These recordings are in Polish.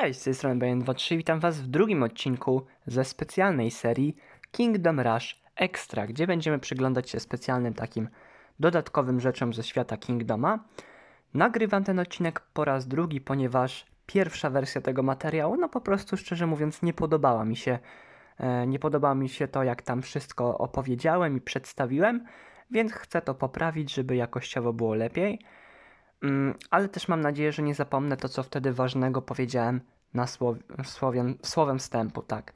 Cześć, z tej strony BN23, witam Was w drugim odcinku ze specjalnej serii Kingdom Rush Extra, gdzie będziemy przyglądać się specjalnym takim dodatkowym rzeczom ze świata Kingdoma. Nagrywam ten odcinek po raz drugi, ponieważ pierwsza wersja tego materiału, no po prostu szczerze mówiąc, nie podobała mi się. E, nie podobało mi się to, jak tam wszystko opowiedziałem i przedstawiłem, więc chcę to poprawić, żeby jakościowo było lepiej. Mm, ale też mam nadzieję, że nie zapomnę to, co wtedy ważnego powiedziałem na słow, słowiem, słowem wstępu, tak.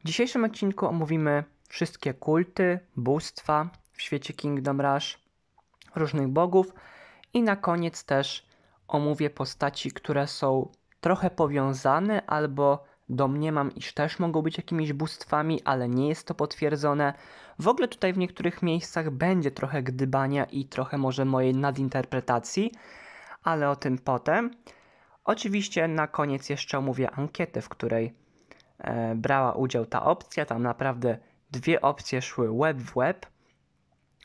W dzisiejszym odcinku omówimy wszystkie kulty, bóstwa w świecie Kingdom Rush, różnych bogów i na koniec też omówię postaci, które są trochę powiązane albo Domniemam, iż też mogą być jakimiś bóstwami, ale nie jest to potwierdzone. W ogóle tutaj w niektórych miejscach będzie trochę gdybania i trochę może mojej nadinterpretacji, ale o tym potem. Oczywiście na koniec jeszcze omówię ankietę, w której e, brała udział ta opcja. Tam naprawdę dwie opcje szły web w web.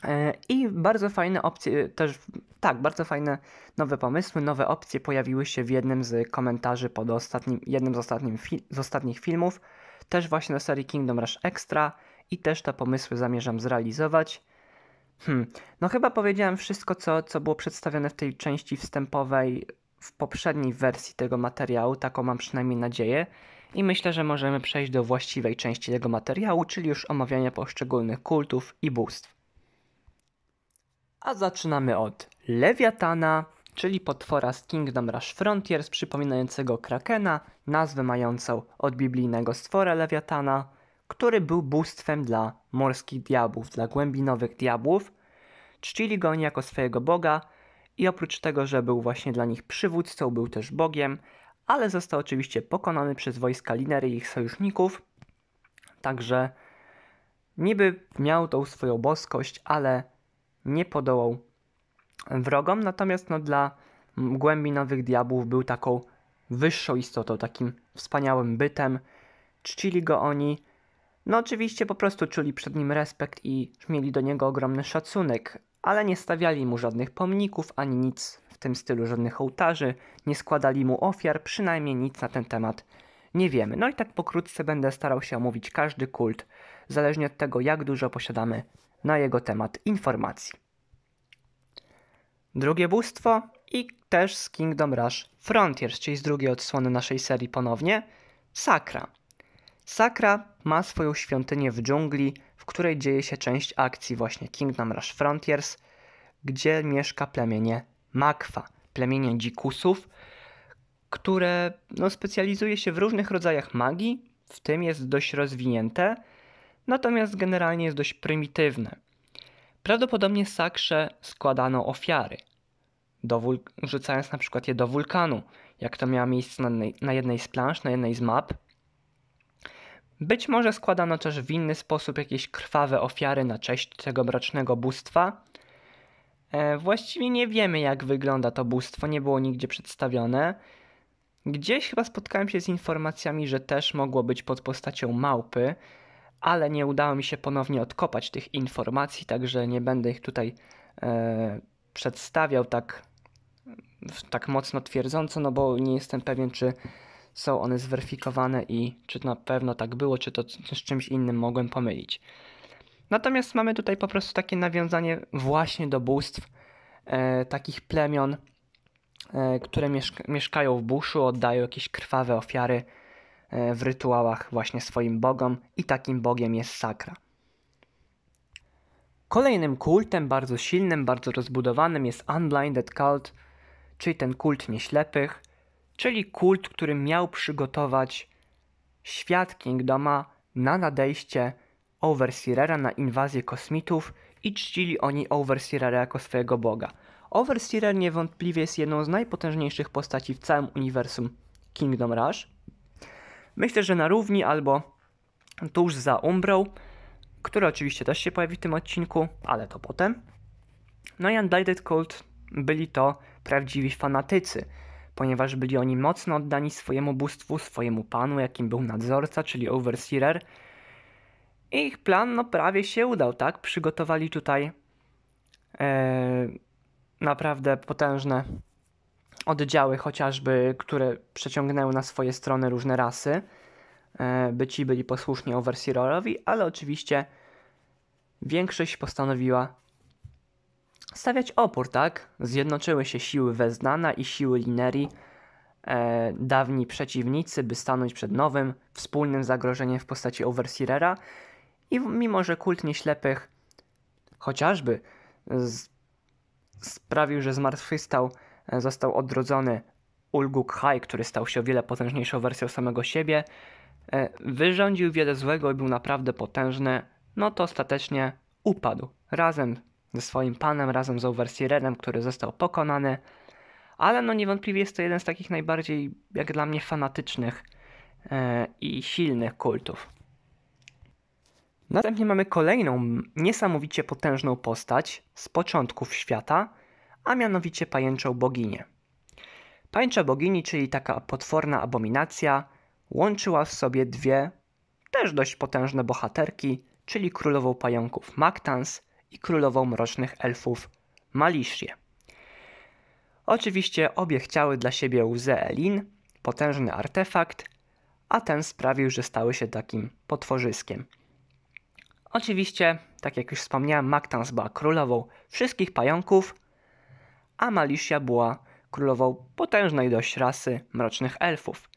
E, I bardzo fajne opcje, e, też tak, bardzo fajne nowe pomysły, nowe opcje pojawiły się w jednym z komentarzy pod ostatnim, jednym z, ostatnim fi, z ostatnich filmów, też właśnie na serii Kingdom Rush Extra i też te pomysły zamierzam zrealizować. Hmm, no chyba powiedziałem wszystko, co, co było przedstawione w tej części wstępowej w poprzedniej wersji tego materiału, taką mam przynajmniej nadzieję. I myślę, że możemy przejść do właściwej części tego materiału, czyli już omawiania poszczególnych kultów i bóstw. A zaczynamy od Lewiatana, czyli potwora z Kingdom Rush Frontiers przypominającego Krakena, nazwę mającą od biblijnego stwora Lewiatana, który był bóstwem dla morskich diabłów, dla głębinowych diabłów. Czcili go oni jako swojego boga i oprócz tego, że był właśnie dla nich przywódcą, był też bogiem, ale został oczywiście pokonany przez wojska Linery i ich sojuszników. Także niby miał tą swoją boskość, ale nie podołał wrogom, natomiast no, dla głębi nowych diabłów był taką wyższą istotą, takim wspaniałym bytem. Czcili go oni. No oczywiście po prostu czuli przed nim respekt i mieli do niego ogromny szacunek, ale nie stawiali mu żadnych pomników ani nic w tym stylu, żadnych ołtarzy, nie składali mu ofiar, przynajmniej nic na ten temat nie wiemy. No i tak pokrótce będę starał się omówić każdy kult, zależnie od tego, jak dużo posiadamy na jego temat informacji. Drugie bóstwo i też z Kingdom Rush Frontiers, czyli z drugiej odsłony naszej serii ponownie, Sakra. Sakra ma swoją świątynię w dżungli, w której dzieje się część akcji właśnie Kingdom Rush Frontiers, gdzie mieszka plemienie Makwa, plemienie dzikusów, które no, specjalizuje się w różnych rodzajach magii, w tym jest dość rozwinięte, natomiast generalnie jest dość prymitywne. Prawdopodobnie sakrze składano ofiary, wul- na przykład je do wulkanu, jak to miało miejsce na, na jednej z plansz, na jednej z map. Być może składano też w inny sposób jakieś krwawe ofiary na cześć tego mrocznego bóstwa. E, właściwie nie wiemy, jak wygląda to bóstwo, nie było nigdzie przedstawione. Gdzieś chyba spotkałem się z informacjami, że też mogło być pod postacią małpy, ale nie udało mi się ponownie odkopać tych informacji, także nie będę ich tutaj e, przedstawiał tak, tak mocno twierdząco, no bo nie jestem pewien, czy są one zweryfikowane i czy na pewno tak było, czy to z czymś innym mogłem pomylić. Natomiast mamy tutaj po prostu takie nawiązanie właśnie do bóstw, e, takich plemion, e, które mieszka- mieszkają w buszu, oddają jakieś krwawe ofiary E, w rytuałach właśnie swoim bogom i takim bogiem jest Sakra. Kolejnym kultem, bardzo silnym, bardzo rozbudowanym jest Unblinded Cult, czyli ten kult nieślepych, czyli kult, który miał przygotować świat Kingdoma na nadejście Overseerera na inwazję kosmitów i czcili oni Overseerera jako swojego boga. Overseerer niewątpliwie jest jedną z najpotężniejszych postaci w całym uniwersum Kingdom Rush – Myślę, że na równi albo tuż za Umbrą, który oczywiście też się pojawi w tym odcinku, ale to potem. No i Undided Cult byli to prawdziwi fanatycy, ponieważ byli oni mocno oddani swojemu bóstwu, swojemu panu, jakim był nadzorca, czyli Overseer. I ich plan no prawie się udał, tak? Przygotowali tutaj e, naprawdę potężne oddziały chociażby, które przeciągnęły na swoje strony różne rasy, e, by ci byli posłuszni Overseerowi, ale oczywiście większość postanowiła stawiać opór, tak? Zjednoczyły się siły Weznana i siły Linerii, e, dawni przeciwnicy, by stanąć przed nowym, wspólnym zagrożeniem w postaci Overseerera i mimo, że kult nieślepych chociażby z, sprawił, że zmartwychwstał został odrodzony Ulguk Hai, który stał się o wiele potężniejszą wersją samego siebie, e, wyrządził wiele złego i był naprawdę potężny, no to ostatecznie upadł razem ze swoim panem, razem z Overseerem, który został pokonany, ale no niewątpliwie jest to jeden z takich najbardziej, jak dla mnie, fanatycznych e, i silnych kultów. Następnie mamy kolejną niesamowicie potężną postać z początków świata, a mianowicie pajęczą boginię. Pańcza bogini, czyli taka potworna abominacja, łączyła w sobie dwie też dość potężne bohaterki, czyli królową pająków Maktans i królową mrocznych elfów Malishie. Oczywiście obie chciały dla siebie łzę Elin, potężny artefakt, a ten sprawił, że stały się takim potworzyskiem. Oczywiście, tak jak już wspomniałem, Maktans była królową wszystkich pająków, a Malicia była królową potężnej dość rasy mrocznych elfów.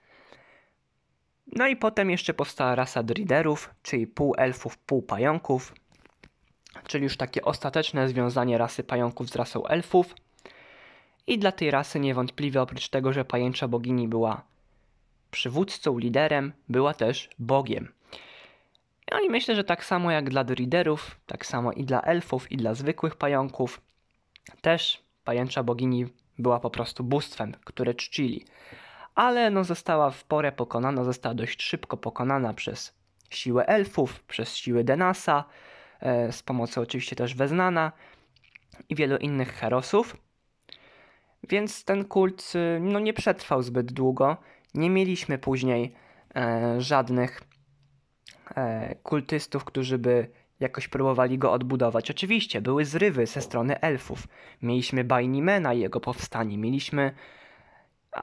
No i potem jeszcze powstała rasa Driderów, czyli pół elfów, pół pająków, czyli już takie ostateczne związanie rasy pająków z rasą elfów. I dla tej rasy niewątpliwie oprócz tego, że pajęcza bogini była przywódcą, liderem, była też bogiem. No i myślę, że tak samo jak dla Driderów, tak samo i dla elfów, i dla zwykłych pająków, też Pajęcza bogini była po prostu bóstwem, które czcili. Ale no została w porę pokonana, została dość szybko pokonana przez siłę elfów, przez siły Denasa, e, z pomocą oczywiście też Weznana i wielu innych herosów. Więc ten kult e, no, nie przetrwał zbyt długo. Nie mieliśmy później e, żadnych e, kultystów, którzy by Jakoś próbowali go odbudować. Oczywiście, były zrywy ze strony elfów. Mieliśmy Bainimena i jego powstanie. Mieliśmy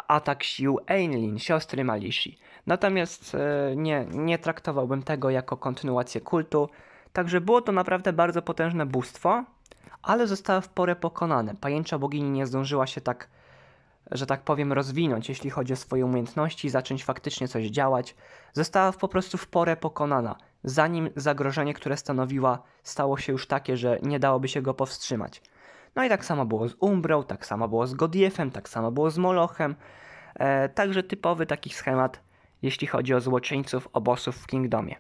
atak sił Einlin, siostry Malishi. Natomiast e, nie, nie traktowałbym tego jako kontynuację kultu. Także było to naprawdę bardzo potężne bóstwo, ale zostało w porę pokonane. Pajęcza bogini nie zdążyła się tak, że tak powiem, rozwinąć, jeśli chodzi o swoje umiejętności, zacząć faktycznie coś działać. Została po prostu w porę pokonana zanim zagrożenie, które stanowiła, stało się już takie, że nie dałoby się go powstrzymać. No i tak samo było z Umbrą, tak samo było z Godiefem, tak samo było z Molochem. E, także typowy taki schemat, jeśli chodzi o złoczyńców obosów w Kingdomie.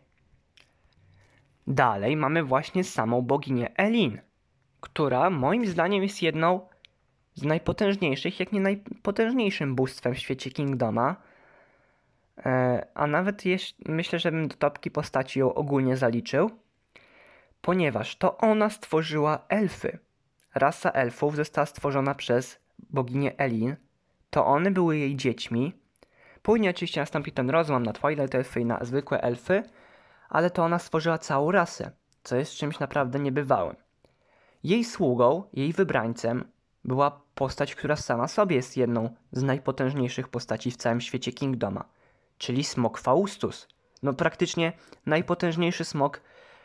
Dalej mamy właśnie samą boginię Elin, która moim zdaniem jest jedną z najpotężniejszych, jak nie najpotężniejszym bóstwem w świecie Kingdoma. E, a nawet myślę, że bym do topki postaci ją ogólnie zaliczył, ponieważ to ona stworzyła elfy. Rasa elfów została stworzona przez boginię Elin. To one były jej dziećmi. Później oczywiście nastąpi ten rozłam na Twilight Elfy i na zwykłe elfy, ale to ona stworzyła całą rasę, co jest czymś naprawdę niebywałym. Jej sługą, jej wybrańcem była postać, która sama sobie jest jedną z najpotężniejszych postaci w całym świecie Kingdoma – czyli smok Faustus. No praktycznie najpotężniejszy smok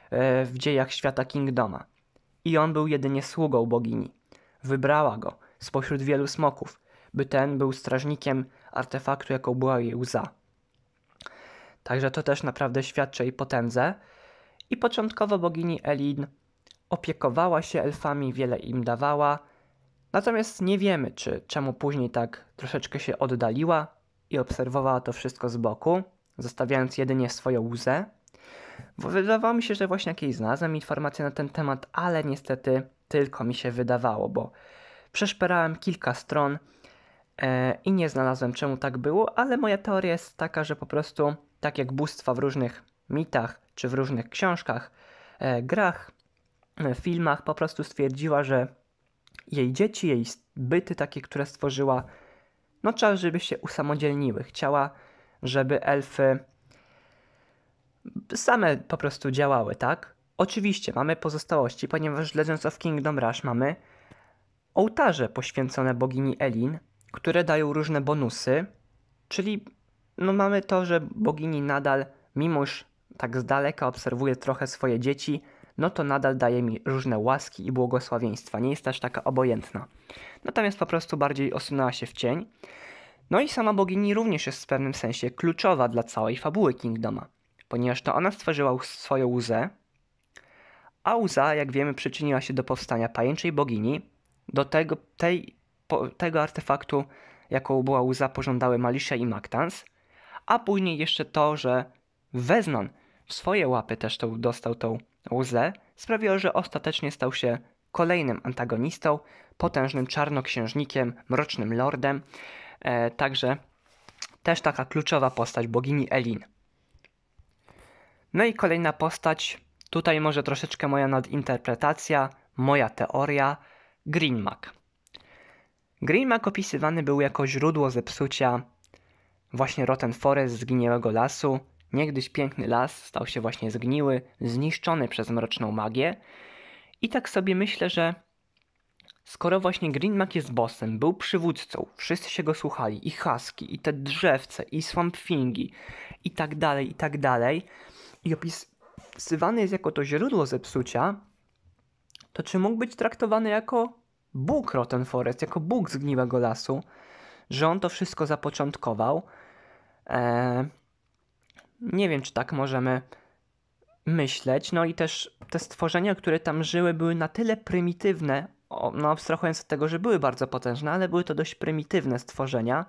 e, w dziejach świata Kingdoma. I on był jedynie sługą bogini. Wybrała go spośród wielu smoków, by ten był strażnikiem artefaktu, jaką była jej łza. Także to też naprawdę świadczy jej potędze. I początkowo bogini Elin opiekowała się elfami, wiele im dawała. Natomiast nie wiemy, czy czemu później tak troszeczkę się oddaliła i obserwowała to wszystko z boku, zostawiając jedynie swoją łzę. wydawało mi się, że właśnie jakieś znalazłem informacje na ten temat, ale niestety tylko mi się wydawało, bo przeszperałem kilka stron e, i nie znalazłem czemu tak było, ale moja teoria jest taka, że po prostu tak jak bóstwa w różnych mitach czy w różnych książkach, e, grach, e, filmach, po prostu stwierdziła, że jej dzieci, jej byty takie, które stworzyła, no czas, żeby się usamodzielniły. Chciała, żeby elfy same po prostu działały, tak? Oczywiście mamy pozostałości, ponieważ w Legends of Kingdom Rush mamy ołtarze poświęcone bogini Elin, które dają różne bonusy, czyli no mamy to, że bogini nadal, mimo już tak z daleka obserwuje trochę swoje dzieci, no to nadal daje mi różne łaski i błogosławieństwa. Nie jest aż taka obojętna. Natomiast po prostu bardziej osunęła się w cień. No i sama bogini również jest w pewnym sensie kluczowa dla całej fabuły Kingdoma, ponieważ to ona stworzyła swoją łzę, a łza, jak wiemy, przyczyniła się do powstania pajęczej bogini, do tego, tej, po, tego artefaktu, jaką była łza, pożądały Malisha i Maktans, a później jeszcze to, że Weznon w swoje łapy też tą, dostał tą Łzle sprawiło, że ostatecznie stał się kolejnym antagonistą, potężnym czarnoksiężnikiem, mrocznym lordem, e, także też taka kluczowa postać bogini Elin. No i kolejna postać, tutaj może troszeczkę moja nadinterpretacja, moja teoria, Green Mac. Green Mac opisywany był jako źródło zepsucia właśnie Rotten Forest zginiłego lasu, Niegdyś piękny las stał się właśnie zgniły, zniszczony przez mroczną magię. I tak sobie myślę, że skoro właśnie Green Mac jest bossem, był przywódcą, wszyscy się go słuchali, i haski, i te drzewce, i swampfingi, i tak dalej, i tak dalej, i opisywany jest jako to źródło zepsucia, to czy mógł być traktowany jako Bóg Rotten Forest, jako Bóg zgniłego lasu, że on to wszystko zapoczątkował? Eee, nie wiem, czy tak możemy myśleć. No i też te stworzenia, które tam żyły, były na tyle prymitywne, no abstrahując od tego, że były bardzo potężne, ale były to dość prymitywne stworzenia,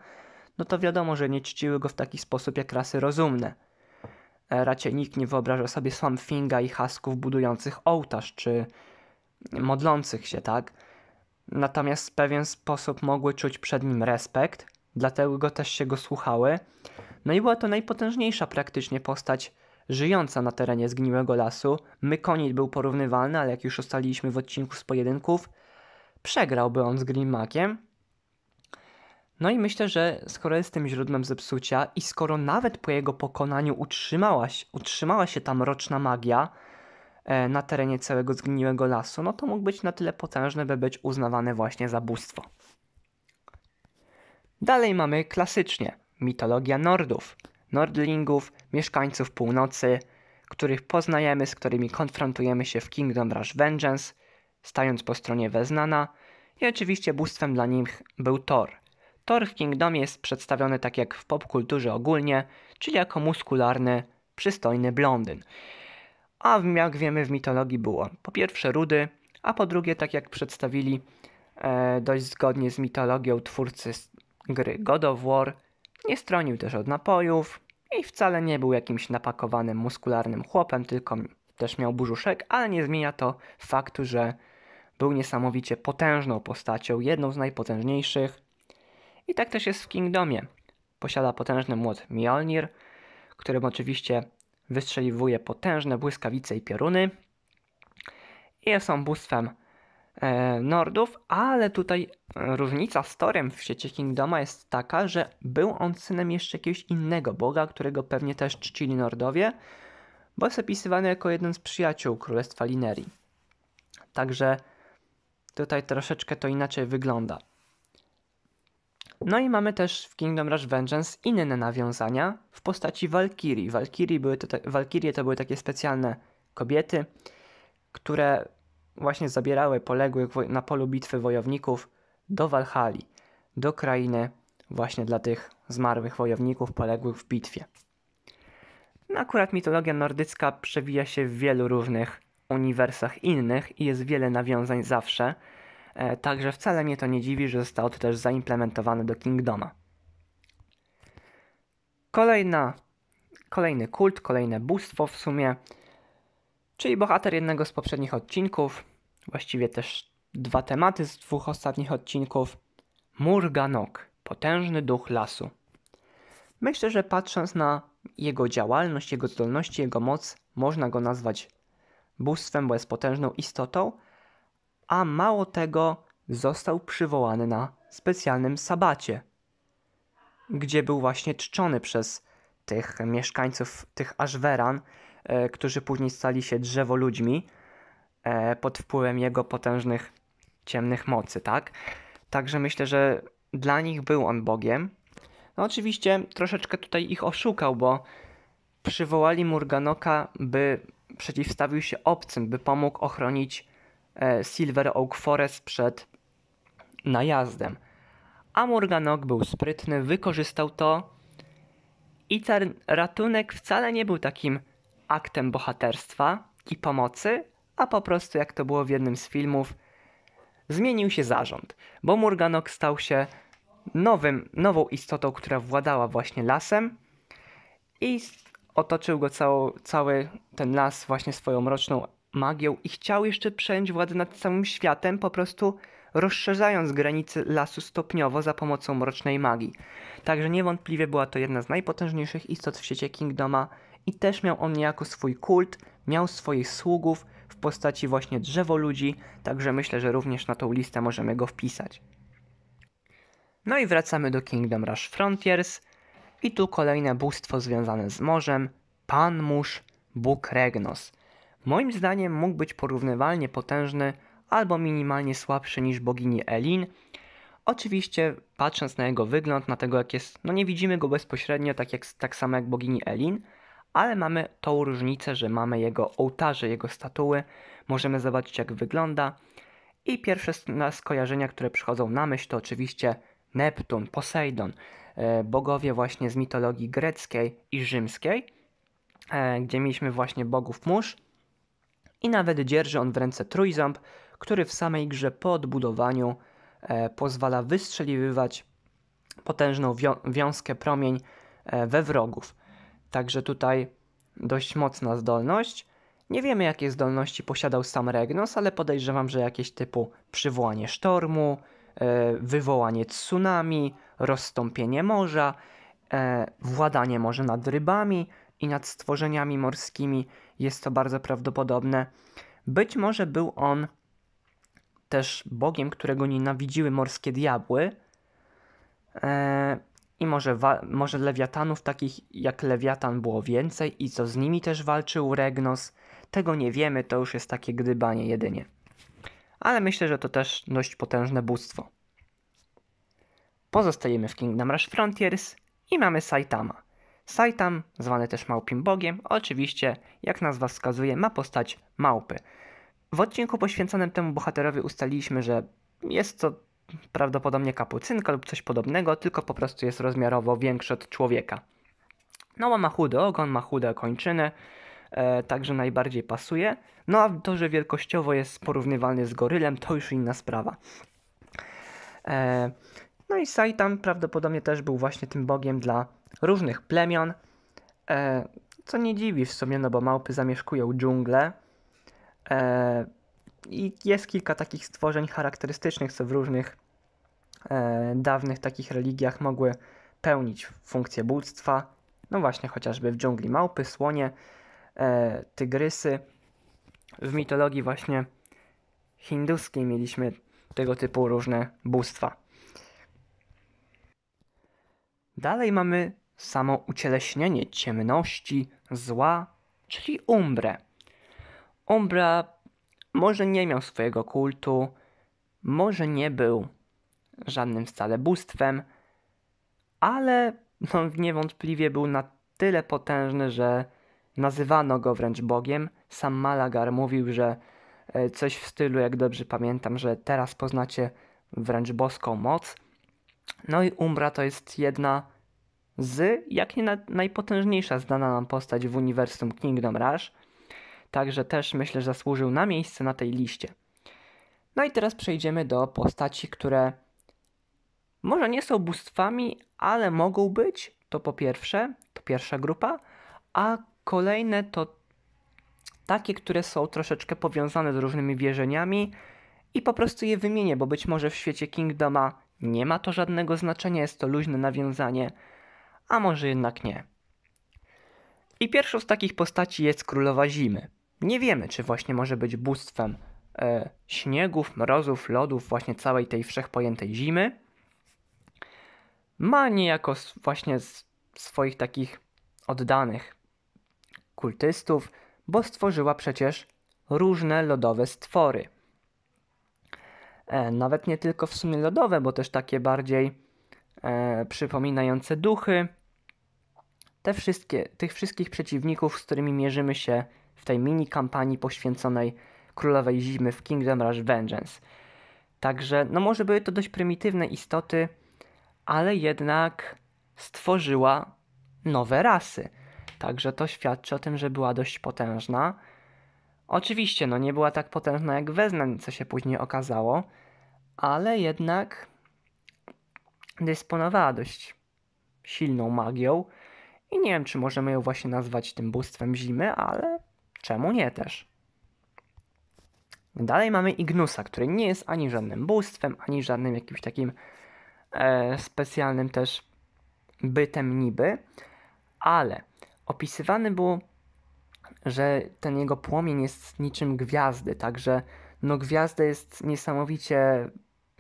no to wiadomo, że nie czciły go w taki sposób jak rasy rozumne. E, raczej nikt nie wyobraża sobie Swampfinga i hasków budujących ołtarz czy modlących się, tak? Natomiast w pewien sposób mogły czuć przed nim respekt, dlatego też się go słuchały. No i była to najpotężniejsza praktycznie postać żyjąca na terenie zgniłego lasu. Mykonid był porównywalny, ale jak już ustaliliśmy w odcinku z pojedynków, przegrałby on z Grimmakiem. No i myślę, że skoro jest tym źródłem zepsucia i skoro nawet po jego pokonaniu utrzymała się, utrzymała się ta mroczna magia e, na terenie całego zgniłego lasu, no to mógł być na tyle potężny, by być uznawany właśnie za bóstwo. Dalej mamy klasycznie mitologia Nordów, Nordlingów, mieszkańców północy, których poznajemy, z którymi konfrontujemy się w Kingdom Rush Vengeance, stając po stronie Weznana i oczywiście bóstwem dla nich był Thor. Thor w Kingdomie jest przedstawiony tak jak w popkulturze ogólnie, czyli jako muskularny, przystojny blondyn. A jak wiemy w mitologii było po pierwsze rudy, a po drugie tak jak przedstawili e, dość zgodnie z mitologią twórcy gry God of War, nie stronił też od napojów i wcale nie był jakimś napakowanym, muskularnym chłopem, tylko też miał burzuszek, ale nie zmienia to faktu, że był niesamowicie potężną postacią, jedną z najpotężniejszych. I tak też jest w Kingdomie. Posiada potężny młot Mjolnir, którym oczywiście wystrzeliwuje potężne błyskawice i pioruny. I jest on bóstwem E, Nordów, ale tutaj e, różnica z Torem w świecie Kingdoma jest taka, że był on synem jeszcze jakiegoś innego boga, którego pewnie też czcili Nordowie, bo jest opisywany jako jeden z przyjaciół Królestwa Linerii. Także tutaj troszeczkę to inaczej wygląda. No i mamy też w Kingdom Rush Vengeance inne nawiązania w postaci Walkirii. Walkirie to, te, Walkirie to były takie specjalne kobiety, które właśnie zabierały poległych na polu bitwy wojowników do Walhali, do krainy właśnie dla tych zmarłych wojowników poległych w bitwie. No akurat mitologia nordycka przewija się w wielu różnych uniwersach innych i jest wiele nawiązań zawsze, e, także wcale mnie to nie dziwi, że zostało to też zaimplementowane do Kingdoma. Kolejna, kolejny kult, kolejne bóstwo w sumie czyli bohater jednego z poprzednich odcinków, właściwie też dwa tematy z dwóch ostatnich odcinków, Murganok, potężny duch lasu. Myślę, że patrząc na jego działalność, jego zdolności, jego moc, można go nazwać bóstwem, bo jest potężną istotą, a mało tego został przywołany na specjalnym sabacie, gdzie był właśnie czczony przez tych mieszkańców tych Ażweran, E, którzy później stali się drzewo ludźmi e, pod wpływem jego potężnych ciemnych mocy, tak? Także myślę, że dla nich był on Bogiem. No oczywiście troszeczkę tutaj ich oszukał, bo przywołali Murganoka, by przeciwstawił się obcym, by pomógł ochronić e, Silver Oak Forest przed najazdem. A Morganok był sprytny, wykorzystał to i ten ratunek wcale nie był takim aktem bohaterstwa i pomocy, a po prostu, jak to było w jednym z filmów, zmienił się zarząd, bo Murganok stał się nowym, nową istotą, która władała właśnie lasem i otoczył go cało, cały ten las właśnie swoją mroczną magią i chciał jeszcze przejąć władzę nad całym światem, po prostu rozszerzając granice lasu stopniowo za pomocą mrocznej magii. Także niewątpliwie była to jedna z najpotężniejszych istot w świecie Kingdoma i też miał on niejako swój kult, miał swoich sługów w postaci właśnie drzewo ludzi, także myślę, że również na tą listę możemy go wpisać. No i wracamy do Kingdom Rush Frontiers. I tu kolejne bóstwo związane z morzem, Pan Mórz, Bóg Regnos. Moim zdaniem mógł być porównywalnie potężny albo minimalnie słabszy niż bogini Elin. Oczywiście, patrząc na jego wygląd, na tego jak jest, no nie widzimy go bezpośrednio, tak, jak, tak samo jak bogini Elin, ale mamy tą różnicę, że mamy jego ołtarze, jego statuły, możemy zobaczyć jak wygląda. I pierwsze skojarzenia, które przychodzą na myśl to oczywiście Neptun, Posejdon, e, bogowie właśnie z mitologii greckiej i rzymskiej, e, gdzie mieliśmy właśnie bogów mórz i nawet dzierży on w ręce trójząb, który w samej grze po odbudowaniu e, pozwala wystrzeliwywać potężną wią wiązkę promień we wrogów. Także tutaj dość mocna zdolność. Nie wiemy jakie zdolności posiadał sam Regnos, ale podejrzewam, że jakieś typu przywołanie sztormu, e, wywołanie tsunami, rozstąpienie morza, e, władanie może nad rybami i nad stworzeniami morskimi. Jest to bardzo prawdopodobne. Być może był on też bogiem, którego nienawidziły morskie diabły. E, i może, może lewiatanów takich jak lewiatan było więcej i co z nimi też walczył Regnos, tego nie wiemy, to już jest takie gdybanie jedynie. Ale myślę, że to też dość potężne bóstwo. Pozostajemy w Kingdom Rush Frontiers i mamy Saitama. Saitam, zwany też Małpim Bogiem, oczywiście, jak nazwa wskazuje, ma postać małpy. W odcinku poświęconym temu bohaterowi ustaliliśmy, że jest to prawdopodobnie kapucynka lub coś podobnego, tylko po prostu jest rozmiarowo większy od człowieka. No ma chudy ogon, ma chude kończyny, e, także najbardziej pasuje. No a to, że wielkościowo jest porównywalny z gorylem, to już inna sprawa. E, no i Saitam prawdopodobnie też był właśnie tym bogiem dla różnych plemion, e, co nie dziwi w sumie, no bo małpy zamieszkują dżunglę. E, i jest kilka takich stworzeń charakterystycznych, co w różnych e, dawnych takich religiach mogły pełnić funkcję bóstwa. No właśnie, chociażby w dżungli małpy, słonie, e, tygrysy. W mitologii właśnie hinduskiej mieliśmy tego typu różne bóstwa. Dalej mamy samo ucieleśnienie ciemności, zła, czyli umbrę. Umbra może nie miał swojego kultu, może nie był żadnym wcale bóstwem, ale no, niewątpliwie był na tyle potężny, że nazywano go wręcz Bogiem. Sam Malagar mówił, że e, coś w stylu, jak dobrze pamiętam, że teraz poznacie wręcz boską moc. No i Umbra to jest jedna z, jak nie najpotężniejsza znana nam postać w uniwersum Kingdom Rush także też myślę, że zasłużył na miejsce na tej liście. No i teraz przejdziemy do postaci, które może nie są bóstwami, ale mogą być. To po pierwsze, to pierwsza grupa, a kolejne to takie, które są troszeczkę powiązane z różnymi wierzeniami i po prostu je wymienię, bo być może w świecie Kingdoma nie ma to żadnego znaczenia, jest to luźne nawiązanie, a może jednak nie. I pierwszą z takich postaci jest Królowa Zimy. Nie wiemy, czy właśnie może być bóstwem e, śniegów, mrozów, lodów, właśnie całej tej wszechpojętej zimy. Ma niejako właśnie swoich takich oddanych kultystów, bo stworzyła przecież różne lodowe stwory. E, nawet nie tylko w sumie lodowe, bo też takie bardziej e, przypominające duchy. Te wszystkie, tych wszystkich przeciwników, z którymi mierzymy się w tej mini kampanii poświęconej królowej zimy w Kingdom Rush Vengeance. Także, no może były to dość prymitywne istoty, ale jednak stworzyła nowe rasy. Także to świadczy o tym, że była dość potężna. Oczywiście, no nie była tak potężna jak Weznan, co się później okazało, ale jednak dysponowała dość silną magią. I nie wiem, czy możemy ją właśnie nazwać tym bóstwem zimy, ale Czemu nie też? Dalej mamy Ignusa, który nie jest ani żadnym bóstwem, ani żadnym jakimś takim e, specjalnym też bytem niby, ale opisywany był, że ten jego płomień jest niczym gwiazdy, także no gwiazda jest niesamowicie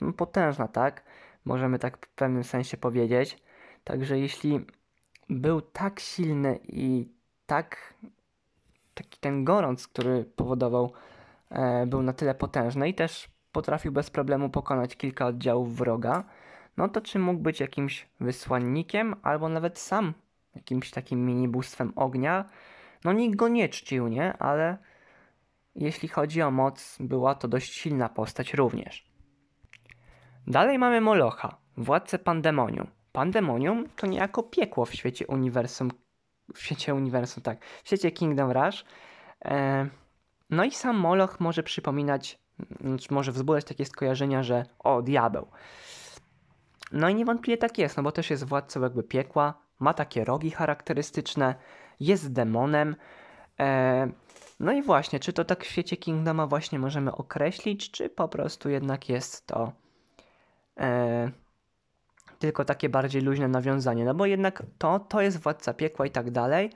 no, potężna, tak? Możemy tak w pewnym sensie powiedzieć. Także jeśli był tak silny i tak taki ten gorąc, który powodował, e, był na tyle potężny i też potrafił bez problemu pokonać kilka oddziałów wroga, no to czy mógł być jakimś wysłannikiem, albo nawet sam jakimś takim minibóstwem ognia? No nikt go nie czcił, nie? Ale jeśli chodzi o moc, była to dość silna postać również. Dalej mamy Molocha, władcę Pandemonium. Pandemonium to niejako piekło w świecie uniwersum w świecie uniwersum, tak, w świecie Kingdom Rush. E, no i sam Moloch może przypominać, może wzbudzać takie skojarzenia, że o, diabeł. No i niewątpliwie tak jest, no bo też jest władcą jakby piekła, ma takie rogi charakterystyczne, jest demonem. E, no i właśnie, czy to tak w świecie Kingdoma właśnie możemy określić, czy po prostu jednak jest to e, tylko takie bardziej luźne nawiązanie. No bo jednak to, to jest władca piekła i tak dalej.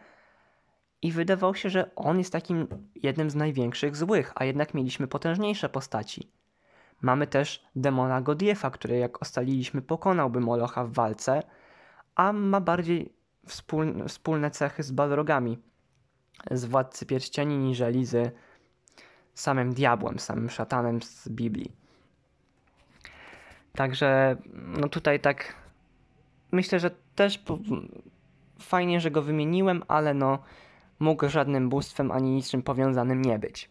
I wydawało się, że on jest takim jednym z największych złych, a jednak mieliśmy potężniejsze postaci. Mamy też demona Godiefa, który jak ustaliliśmy pokonałby Molocha w walce, a ma bardziej wspólne, wspólne cechy z Balrogami, z Władcy Pierścieni, niżeli z samym diabłem, samym szatanem z Biblii. Także no tutaj tak myślę, że też fajnie, że go wymieniłem, ale no mógł żadnym bóstwem ani niczym powiązanym nie być.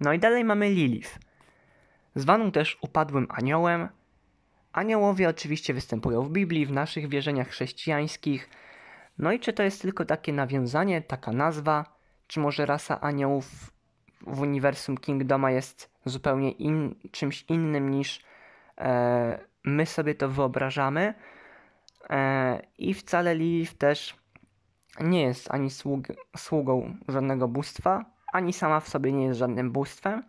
No i dalej mamy Lilith. Zwaną też upadłym aniołem. Aniołowie oczywiście występują w Biblii, w naszych wierzeniach chrześcijańskich. No i czy to jest tylko takie nawiązanie, taka nazwa, czy może rasa aniołów w uniwersum Kingdoma jest zupełnie in, czymś innym niż E, my sobie to wyobrażamy e, i wcale Lilith też nie jest ani sług sługą żadnego bóstwa, ani sama w sobie nie jest żadnym bóstwem,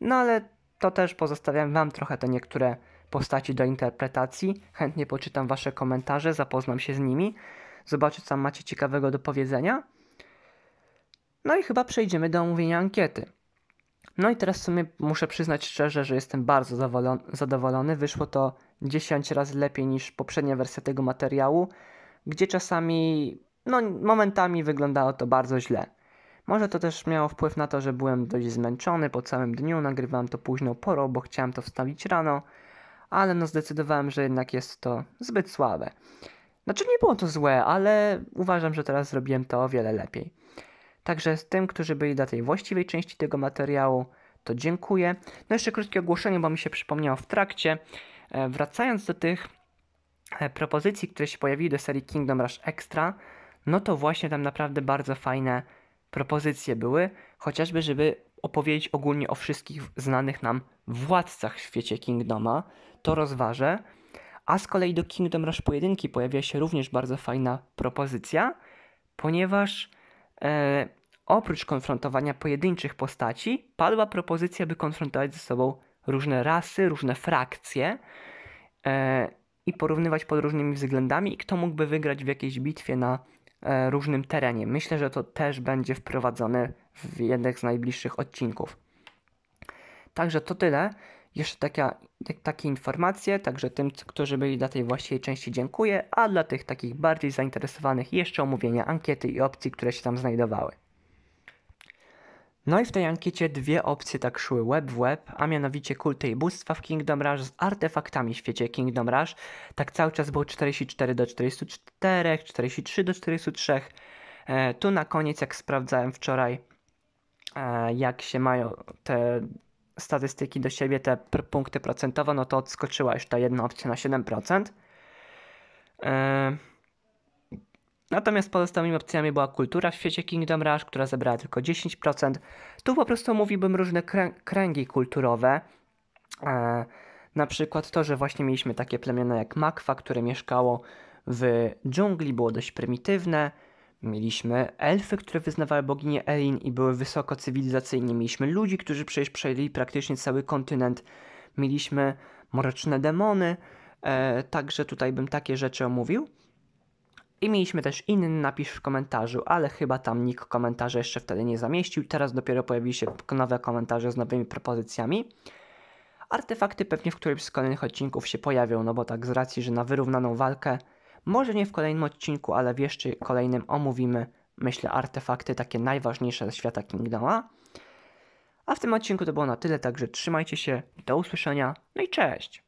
no ale to też pozostawiam Wam trochę te niektóre postaci do interpretacji. Chętnie poczytam Wasze komentarze, zapoznam się z nimi, zobaczę co macie ciekawego do powiedzenia. No i chyba przejdziemy do omówienia ankiety. No i teraz w sumie muszę przyznać szczerze, że jestem bardzo zadowolony. Wyszło to 10 razy lepiej niż poprzednia wersja tego materiału, gdzie czasami, no momentami wyglądało to bardzo źle. Może to też miało wpływ na to, że byłem dość zmęczony po całym dniu, nagrywałem to późną porą, bo chciałem to wstawić rano, ale no zdecydowałem, że jednak jest to zbyt słabe. Znaczy nie było to złe, ale uważam, że teraz zrobiłem to o wiele lepiej. Także z tym, którzy byli dla tej właściwej części tego materiału, to dziękuję. No jeszcze krótkie ogłoszenie, bo mi się przypomniało w trakcie. E, wracając do tych e, propozycji, które się pojawiły do serii Kingdom Rush Extra, no to właśnie tam naprawdę bardzo fajne propozycje były, chociażby żeby opowiedzieć ogólnie o wszystkich znanych nam władcach w świecie Kingdoma, to rozważę. A z kolei do Kingdom Rush Pojedynki pojawia się również bardzo fajna propozycja, ponieważ e, oprócz konfrontowania pojedynczych postaci, padła propozycja, by konfrontować ze sobą różne rasy, różne frakcje e, i porównywać pod różnymi względami, kto mógłby wygrać w jakiejś bitwie na e, różnym terenie. Myślę, że to też będzie wprowadzone w jednych z najbliższych odcinków. Także to tyle. Jeszcze taka, te, tak, takie informacje, także tym, którzy byli dla tej właściwej części dziękuję, a dla tych takich bardziej zainteresowanych jeszcze omówienia ankiety i opcji, które się tam znajdowały. No i w tej ankiecie dwie opcje tak szły web w web, a mianowicie kulty i bóstwa w Kingdom Rush z artefaktami w świecie Kingdom Rush. Tak cały czas było 44 do 44, 43 do 43. E, tu na koniec, jak sprawdzałem wczoraj, e, jak się mają te statystyki do siebie, te punkty procentowe, no to odskoczyła już ta jedna opcja na 7%. E, natomiast pozostałymi opcjami była kultura w świecie Kingdom Rush, która zebrała tylko 10%. Tu po prostu mówiłbym różne krę kręgi kulturowe. E, na przykład to, że właśnie mieliśmy takie plemiona jak Makwa, które mieszkało w dżungli, było dość prymitywne. Mieliśmy elfy, które wyznawały boginię Elin i były wysoko cywilizacyjni. Mieliśmy ludzi, którzy przecież przejęli praktycznie cały kontynent. Mieliśmy mroczne demony, e, także tutaj bym takie rzeczy omówił. I mieliśmy też inny napis w komentarzu, ale chyba tam nikt komentarza jeszcze wtedy nie zamieścił. Teraz dopiero pojawili się nowe komentarze z nowymi propozycjami. Artefakty pewnie w którymś z kolejnych odcinków się pojawią, no bo tak z racji, że na wyrównaną walkę może nie w kolejnym odcinku, ale w jeszcze kolejnym omówimy, myślę, artefakty takie najważniejsze ze świata Kingdoma. A w tym odcinku to było na tyle, także trzymajcie się, do usłyszenia, no i cześć!